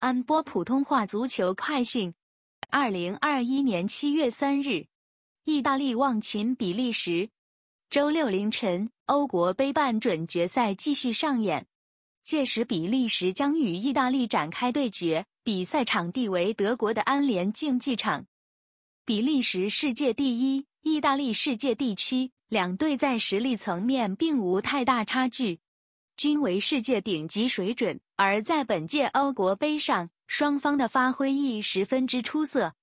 安播普通话足球快讯：二零二一年七月三日，意大利望琴比利时，周六凌晨欧国杯半准决赛继续上演。届时，比利时将与意大利展开对决，比赛场地为德国的安联竞技场。比利时世界第一，意大利世界第七，两队在实力层面并无太大差距，均为世界顶级水准。而在本届欧国杯上，双方的发挥亦十分之出色。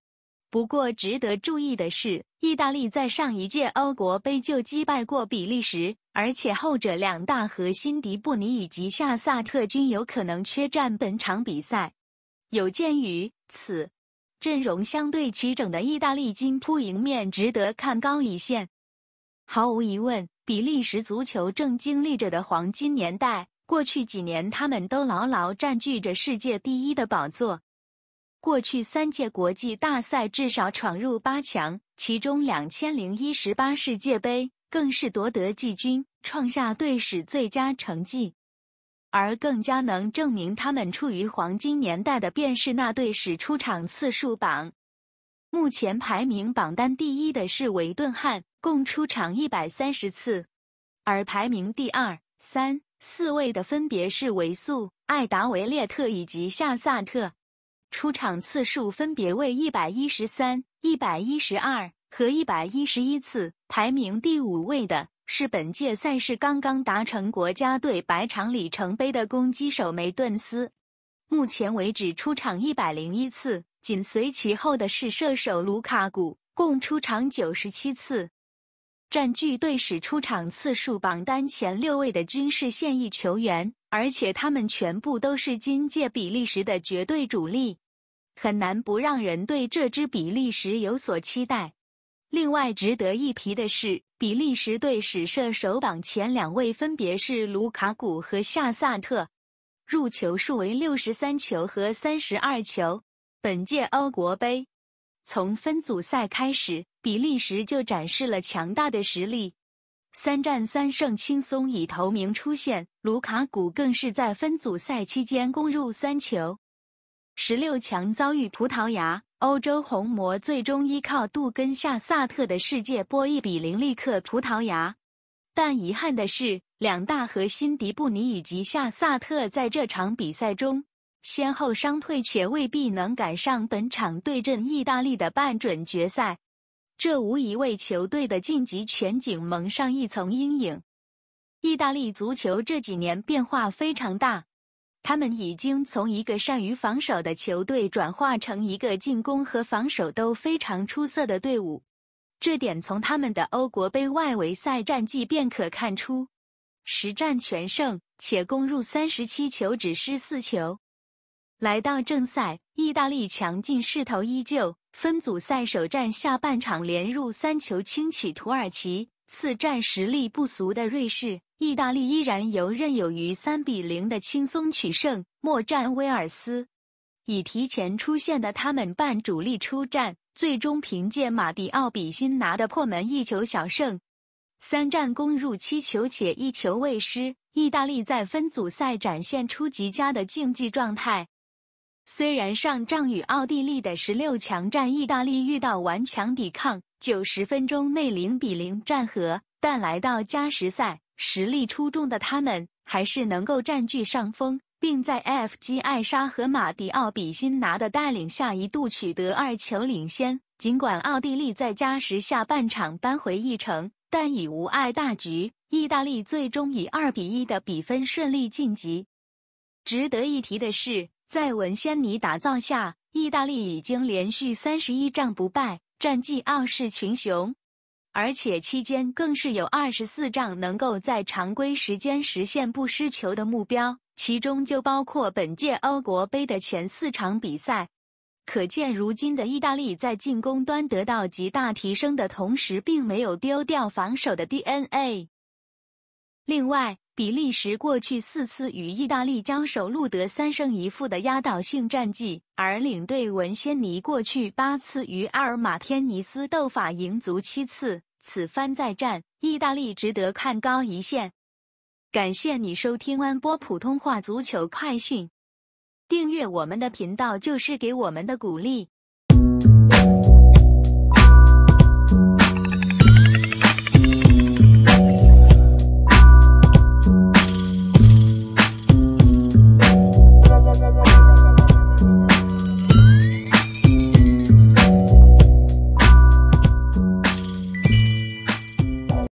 不过值得注意的是，意大利在上一届欧国杯就击败过比利时，而且后者两大核心迪布尼以及夏萨特均有可能缺战本场比赛。有鉴于此，阵容相对齐整的意大利金扑迎面值得看高一线。毫无疑问，比利时足球正经历着的黄金年代。过去几年，他们都牢牢占据着世界第一的宝座。过去三届国际大赛至少闯入八强，其中2018世界杯更是夺得季军，创下队史最佳成绩。而更加能证明他们处于黄金年代的，便是那队史出场次数榜。目前排名榜单第一的是维顿汉，共出场130次，而排名第二、三。四位的分别是维素、艾达维列特以及夏萨特，出场次数分别为一百一十三、一百一十二和一百一十一次。排名第五位的是本届赛事刚刚达成国家队百场里程碑的攻击手梅顿斯，目前为止出场一百零一次。紧随其后的是射手卢卡古，共出场九十七次。占据队史出场次数榜单前六位的军事现役球员，而且他们全部都是今届比利时的绝对主力，很难不让人对这支比利时有所期待。另外值得一提的是，比利时队史射手榜前两位分别是卢卡古和夏萨特，入球数为六十三球和三十二球。本届欧国杯。从分组赛开始，比利时就展示了强大的实力，三战三胜，轻松以头名出线。卢卡古更是在分组赛期间攻入三球。十六强遭遇葡萄牙，欧洲红魔最终依靠杜根下萨特的世界波一比零力克葡萄牙。但遗憾的是，两大核心迪布尼以及夏萨特在这场比赛中。先后伤退且未必能赶上本场对阵意大利的半准决赛，这无疑为球队的晋级前景蒙上一层阴影。意大利足球这几年变化非常大，他们已经从一个善于防守的球队转化成一个进攻和防守都非常出色的队伍，这点从他们的欧国杯外围赛战绩便可看出，十战全胜且攻入三十七球，只失四球。来到正赛，意大利强劲势头依旧。分组赛首战下半场连入三球轻取土耳其，次战实力不俗的瑞士，意大利依然游刃有余，三比零的轻松取胜。末战威尔斯，以提前出现的他们半主力出战，最终凭借马迪奥比辛拿的破门一球小胜。三战攻入七球且一球未失，意大利在分组赛展现出极佳的竞技状态。虽然上仗与奥地利的十六强战，意大利遇到顽强抵抗，九十分钟内零比零战和，但来到加时赛，实力出众的他们还是能够占据上风，并在 F g 艾莎和马迪奥比辛拿的带领下一度取得二球领先。尽管奥地利在加时下半场扳回一城，但已无碍大局。意大利最终以二比一的比分顺利晋级。值得一提的是。在文先尼打造下，意大利已经连续三十一仗不败，战绩傲视群雄。而且期间更是有二十四仗能够在常规时间实现不失球的目标，其中就包括本届欧国杯的前四场比赛。可见，如今的意大利在进攻端得到极大提升的同时，并没有丢掉防守的 DNA。另外，比利时过去四次与意大利交手，录得三胜一负的压倒性战绩。而领队文仙尼过去八次与阿尔马天尼斯斗法，赢足七次。此番再战，意大利值得看高一线。感谢你收听安波普通话足球快讯，订阅我们的频道就是给我们的鼓励。